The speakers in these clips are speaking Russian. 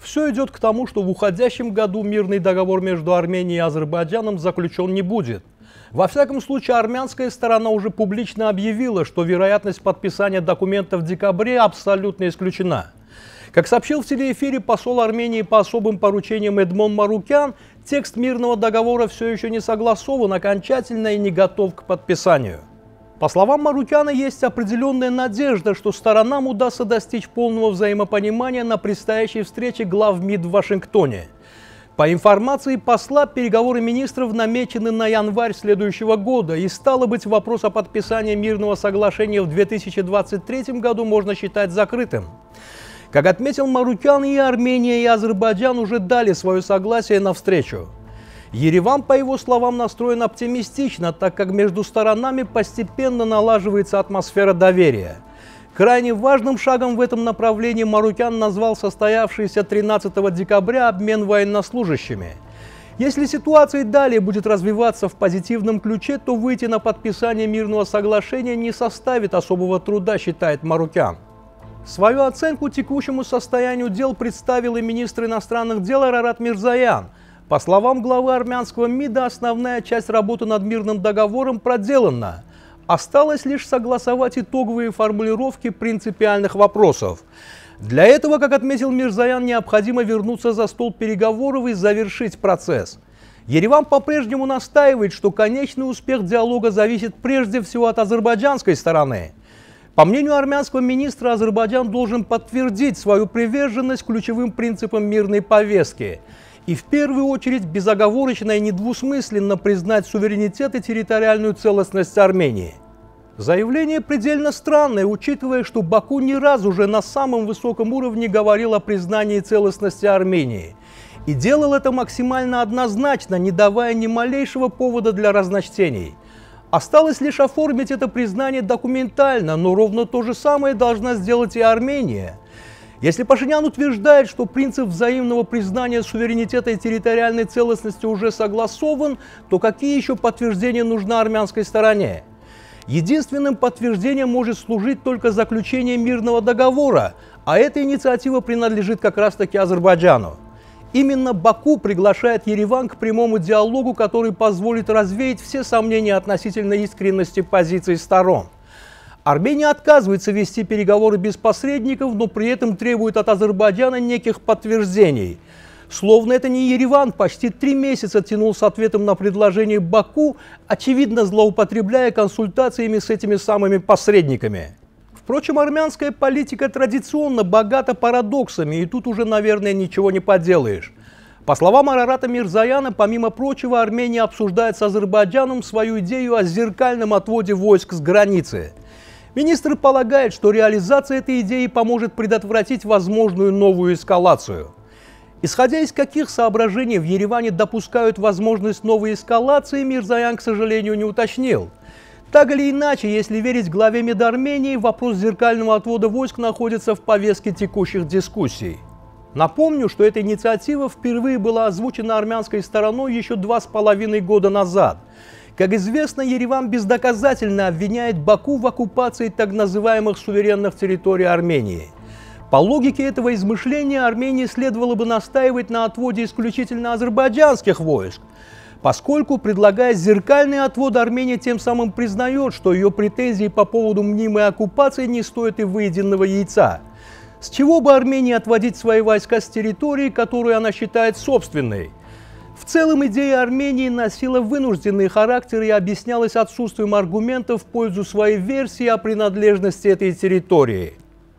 Все идет к тому, что в уходящем году мирный договор между Арменией и Азербайджаном заключен не будет. Во всяком случае, армянская сторона уже публично объявила, что вероятность подписания документа в декабре абсолютно исключена. Как сообщил в телеэфире посол Армении по особым поручениям Эдмон Марукян, текст мирного договора все еще не согласован окончательно и не готов к подписанию. По словам Марукяна, есть определенная надежда, что сторонам удастся достичь полного взаимопонимания на предстоящей встрече глав МИД в Вашингтоне. По информации посла, переговоры министров намечены на январь следующего года, и стало быть, вопрос о подписании мирного соглашения в 2023 году можно считать закрытым. Как отметил Марукян, и Армения, и Азербайджан уже дали свое согласие на встречу. Ереван, по его словам, настроен оптимистично, так как между сторонами постепенно налаживается атмосфера доверия. Крайне важным шагом в этом направлении Марутян назвал состоявшийся 13 декабря обмен военнослужащими. Если ситуация далее будет развиваться в позитивном ключе, то выйти на подписание мирного соглашения не составит особого труда, считает Марукян. Свою оценку текущему состоянию дел представил и министр иностранных дел Арарат Мирзаян – по словам главы армянского МИДа, основная часть работы над мирным договором проделана. Осталось лишь согласовать итоговые формулировки принципиальных вопросов. Для этого, как отметил Мирзаян, необходимо вернуться за стол переговоров и завершить процесс. Ереван по-прежнему настаивает, что конечный успех диалога зависит прежде всего от азербайджанской стороны. По мнению армянского министра, Азербайджан должен подтвердить свою приверженность ключевым принципам мирной повестки – и в первую очередь безоговорочно и недвусмысленно признать суверенитет и территориальную целостность Армении. Заявление предельно странное, учитывая, что Баку не раз уже на самом высоком уровне говорил о признании целостности Армении. И делал это максимально однозначно, не давая ни малейшего повода для разночтений. Осталось лишь оформить это признание документально, но ровно то же самое должна сделать и Армения – если Пашинян утверждает, что принцип взаимного признания суверенитета и территориальной целостности уже согласован, то какие еще подтверждения нужны армянской стороне? Единственным подтверждением может служить только заключение мирного договора, а эта инициатива принадлежит как раз-таки Азербайджану. Именно Баку приглашает Ереван к прямому диалогу, который позволит развеять все сомнения относительно искренности позиций сторон. Армения отказывается вести переговоры без посредников, но при этом требует от Азербайджана неких подтверждений. Словно это не Ереван, почти три месяца тянул с ответом на предложение Баку, очевидно злоупотребляя консультациями с этими самыми посредниками. Впрочем, армянская политика традиционно богата парадоксами, и тут уже, наверное, ничего не поделаешь. По словам Арарата Мирзаяна, помимо прочего, Армения обсуждает с Азербайджаном свою идею о зеркальном отводе войск с границы – Министр полагает, что реализация этой идеи поможет предотвратить возможную новую эскалацию. Исходя из каких соображений в Ереване допускают возможность новой эскалации, Мирзаян, к сожалению, не уточнил. Так или иначе, если верить главе МИД Армении, вопрос зеркального отвода войск находится в повестке текущих дискуссий. Напомню, что эта инициатива впервые была озвучена армянской стороной еще два с половиной года назад. Как известно, Ереван бездоказательно обвиняет Баку в оккупации так называемых суверенных территорий Армении. По логике этого измышления Армении следовало бы настаивать на отводе исключительно азербайджанских войск, поскольку, предлагая зеркальный отвод, Армения тем самым признает, что ее претензии по поводу мнимой оккупации не стоят и выеденного яйца. С чего бы Армении отводить свои войска с территории, которую она считает собственной? В целом идея Армении носила вынужденный характер и объяснялась отсутствием аргументов в пользу своей версии о принадлежности этой территории.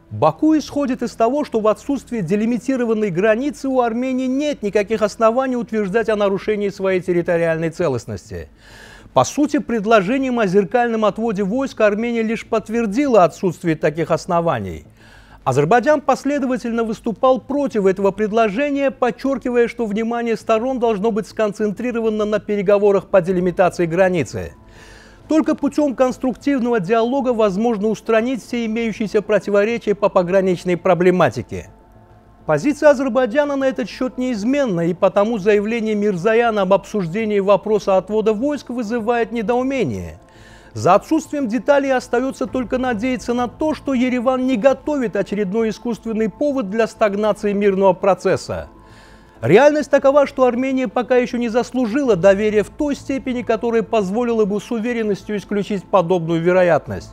Баку исходит из того, что в отсутствии делимитированной границы у Армении нет никаких оснований утверждать о нарушении своей территориальной целостности. По сути, предложением о зеркальном отводе войск Армения лишь подтвердила отсутствие таких оснований – Азербайджан последовательно выступал против этого предложения, подчеркивая, что внимание сторон должно быть сконцентрировано на переговорах по делимитации границы. Только путем конструктивного диалога возможно устранить все имеющиеся противоречия по пограничной проблематике. Позиция Азербайджана на этот счет неизменна, и потому заявление Мирзаяна об обсуждении вопроса отвода войск вызывает недоумение – за отсутствием деталей остается только надеяться на то, что Ереван не готовит очередной искусственный повод для стагнации мирного процесса. Реальность такова, что Армения пока еще не заслужила доверия в той степени, которая позволила бы с уверенностью исключить подобную вероятность.